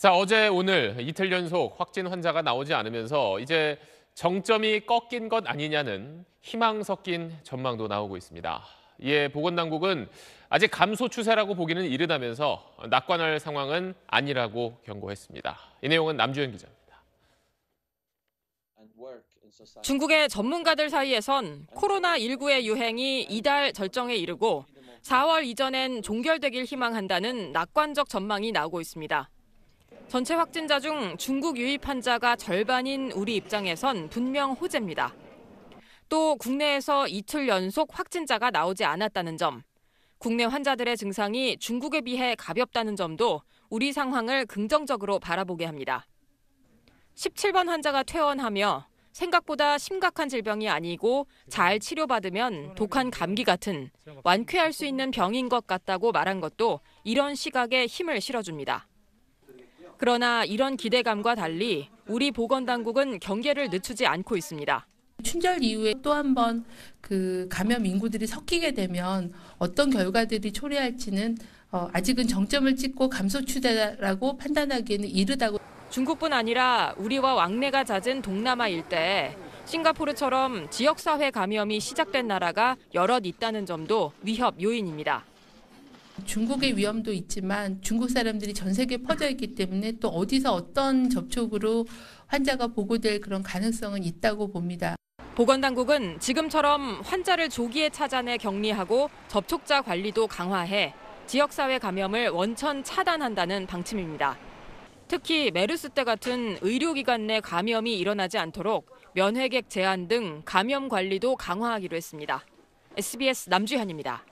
자, 어제 오늘 이틀 연속 확진 환자가 나오지 않으면서 이제 정점이 꺾인 것 아니냐는 희망 섞인 전망도 나오고 있습니다. 이에 예, 보건당국은 아직 감소 추세라고 보기는 이르다면서 낙관할 상황은 아니라고 경고했습니다. 이 내용은 남주현 기자입니다. 중국의 전문가들 사이에선 코로나19의 유행이 이달 절정에 이르고 4월 이전엔 종결되길 희망한다는 낙관적 전망이 나오고 있습니다. 전체 확진자 중 중국 유입 환자가 절반인 우리 입장에선 분명 호재입니다. 또 국내에서 이틀 연속 확진자가 나오지 않았다는 점, 국내 환자들의 증상이 중국에 비해 가볍다는 점도 우리 상황을 긍정적으로 바라보게 합니다. 17번 환자가 퇴원하며 생각보다 심각한 질병이 아니고 잘 치료받으면 독한 감기 같은 완쾌할 수 있는 병인 것 같다고 말한 것도 이런 시각에 힘을 실어줍니다. 그러나 이런 기대감과 달리 우리 보건당국은 경계를 늦추지 않고 있습니다. 춘절 이후에 또 한 번 그 감염 인구들이 섞이게 되면 어떤 결과들이 초래할지는 어, 아직은 정점을 찍고 감소 추세라고 판단하기에는 이르다고. 중국뿐 아니라 우리와 왕래가 잦은 동남아 일대에 싱가포르처럼 지역사회 감염이 시작된 나라가 여럿 있다는 점도 위협 요인입니다. 중국의 위험도 있지만 중국 사람들이 전 세계에 퍼져 있기 때문에 또 어디서 어떤 접촉으로 환자가 보고될 그런 가능성은 있다고 봅니다. 보건당국은 지금처럼 환자를 조기에 찾아내 격리하고 접촉자 관리도 강화해 지역사회 감염을 원천 차단한다는 방침입니다. 특히 메르스 때 같은 의료기관 내 감염이 일어나지 않도록 면회객 제한 등 감염 관리도 강화하기로 했습니다. SBS 남주현입니다.